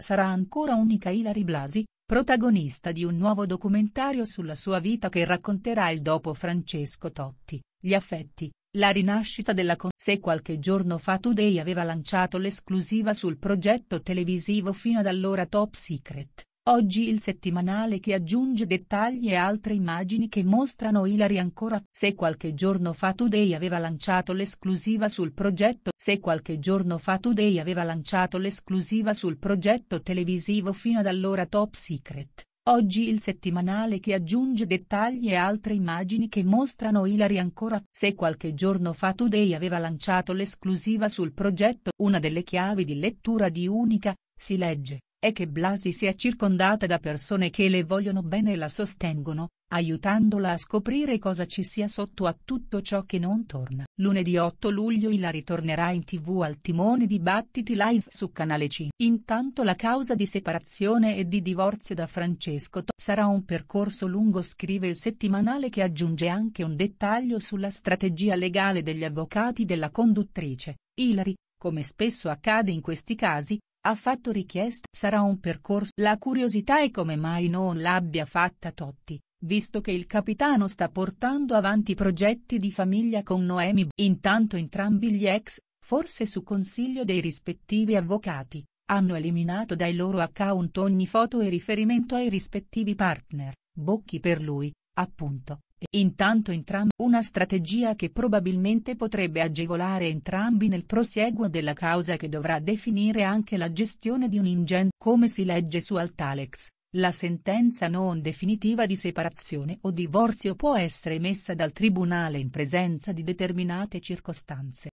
sarà ancora unica Ilari Blasi, protagonista di un nuovo documentario sulla sua vita che racconterà il dopo Francesco Totti, gli affetti, la rinascita della con... Se qualche giorno fa Today aveva lanciato l'esclusiva sul progetto televisivo fino ad allora Top Secret, Oggi il settimanale che aggiunge dettagli e altre immagini che mostrano Hilary ancora. Se qualche giorno fa Today aveva lanciato l'esclusiva sul progetto. Se qualche giorno fa Today aveva lanciato l'esclusiva sul progetto televisivo fino ad allora Top Secret. Oggi il settimanale che aggiunge dettagli e altre immagini che mostrano Hilary ancora. Se qualche giorno fa Today aveva lanciato l'esclusiva sul progetto, una delle chiavi di lettura di Unica, si legge è che Blasi sia circondata da persone che le vogliono bene e la sostengono, aiutandola a scoprire cosa ci sia sotto a tutto ciò che non torna. Lunedì 8 luglio Ila ritornerà in tv al timone di Battiti Live su Canale 5. Intanto la causa di separazione e di divorzio da Francesco T sarà un percorso lungo scrive il settimanale che aggiunge anche un dettaglio sulla strategia legale degli avvocati della conduttrice, Ilari, come spesso accade in questi casi, ha fatto richiesta, sarà un percorso. La curiosità è come mai non l'abbia fatta Totti, visto che il capitano sta portando avanti progetti di famiglia con Noemi. Intanto entrambi gli ex, forse su consiglio dei rispettivi avvocati, hanno eliminato dai loro account ogni foto e riferimento ai rispettivi partner, Bocchi per lui, appunto, Intanto entrambi una strategia che probabilmente potrebbe agevolare entrambi nel prosieguo della causa che dovrà definire anche la gestione di un ingente come si legge su Altalex. La sentenza non definitiva di separazione o divorzio può essere emessa dal tribunale in presenza di determinate circostanze,